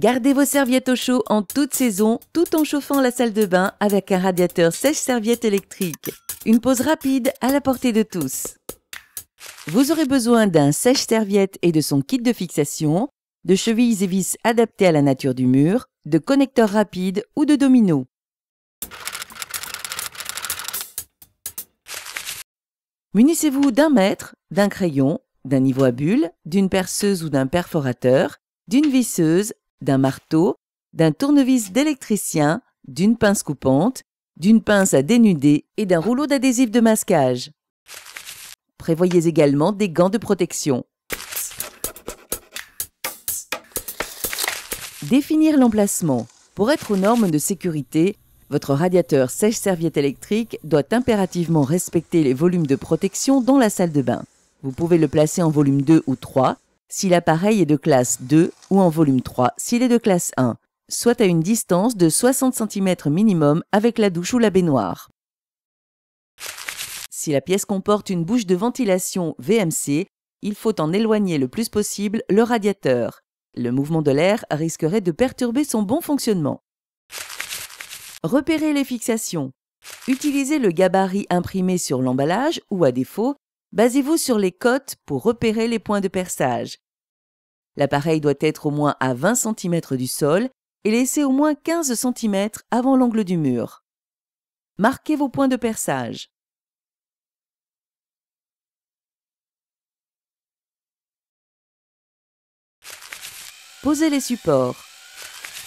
Gardez vos serviettes au chaud en toute saison tout en chauffant la salle de bain avec un radiateur sèche-serviette électrique. Une pause rapide à la portée de tous. Vous aurez besoin d'un sèche-serviette et de son kit de fixation, de chevilles et vis adaptées à la nature du mur, de connecteurs rapides ou de dominos. Munissez-vous d'un mètre, d'un crayon, d'un niveau à bulle, d'une perceuse ou d'un perforateur, d'une visseuse, d'un marteau, d'un tournevis d'électricien, d'une pince coupante, d'une pince à dénuder et d'un rouleau d'adhésif de masquage. Prévoyez également des gants de protection. Définir l'emplacement. Pour être aux normes de sécurité, votre radiateur sèche-serviette électrique doit impérativement respecter les volumes de protection dans la salle de bain. Vous pouvez le placer en volume 2 ou 3 si l'appareil est de classe 2 ou en volume 3 s'il est de classe 1, soit à une distance de 60 cm minimum avec la douche ou la baignoire. Si la pièce comporte une bouche de ventilation VMC, il faut en éloigner le plus possible le radiateur. Le mouvement de l'air risquerait de perturber son bon fonctionnement. Repérez les fixations. Utilisez le gabarit imprimé sur l'emballage ou à défaut, Basez-vous sur les côtes pour repérer les points de perçage. L'appareil doit être au moins à 20 cm du sol et laisser au moins 15 cm avant l'angle du mur. Marquez vos points de perçage. Posez les supports.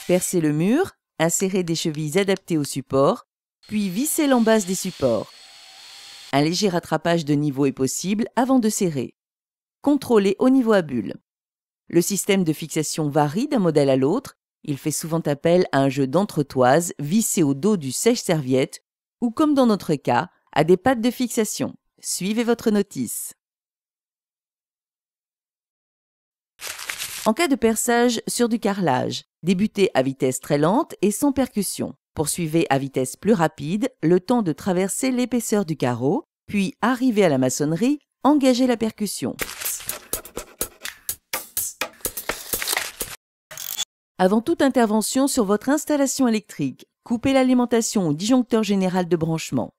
Percez le mur, insérez des chevilles adaptées au support, puis vissez l'embase des supports. Un léger rattrapage de niveau est possible avant de serrer. Contrôlez au niveau à bulle. Le système de fixation varie d'un modèle à l'autre. Il fait souvent appel à un jeu d'entretoise vissé au dos du sèche-serviette ou, comme dans notre cas, à des pattes de fixation. Suivez votre notice. En cas de perçage sur du carrelage, débutez à vitesse très lente et sans percussion. Poursuivez à vitesse plus rapide le temps de traverser l'épaisseur du carreau, puis arrivé à la maçonnerie, engagez la percussion. Avant toute intervention sur votre installation électrique, coupez l'alimentation au disjoncteur général de branchement.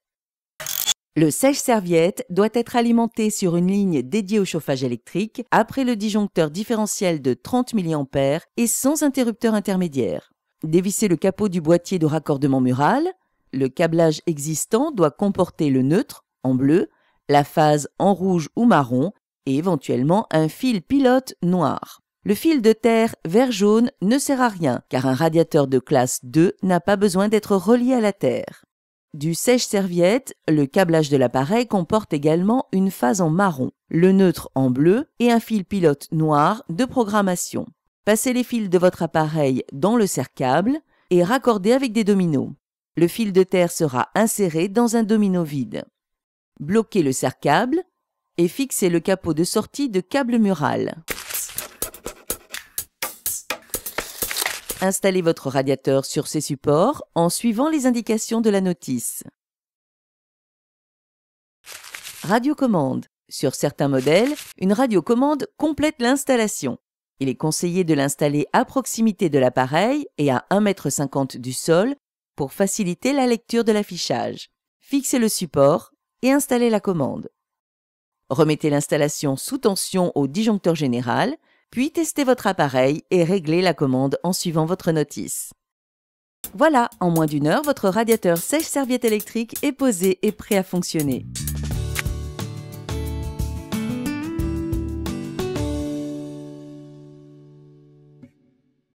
Le sèche-serviette doit être alimenté sur une ligne dédiée au chauffage électrique après le disjoncteur différentiel de 30 mA et sans interrupteur intermédiaire. Dévisser le capot du boîtier de raccordement mural. Le câblage existant doit comporter le neutre en bleu, la phase en rouge ou marron et éventuellement un fil pilote noir. Le fil de terre vert-jaune ne sert à rien car un radiateur de classe 2 n'a pas besoin d'être relié à la terre. Du sèche-serviette, le câblage de l'appareil comporte également une phase en marron, le neutre en bleu et un fil pilote noir de programmation. Passez les fils de votre appareil dans le serre-câble et raccordez avec des dominos. Le fil de terre sera inséré dans un domino vide. Bloquez le serre-câble et fixez le capot de sortie de câble mural. Installez votre radiateur sur ses supports en suivant les indications de la notice. Radiocommande. Sur certains modèles, une radiocommande complète l'installation. Il est conseillé de l'installer à proximité de l'appareil et à 1,50 m du sol pour faciliter la lecture de l'affichage. Fixez le support et installez la commande. Remettez l'installation sous tension au disjoncteur général, puis testez votre appareil et réglez la commande en suivant votre notice. Voilà, en moins d'une heure, votre radiateur sèche-serviette électrique est posé et prêt à fonctionner.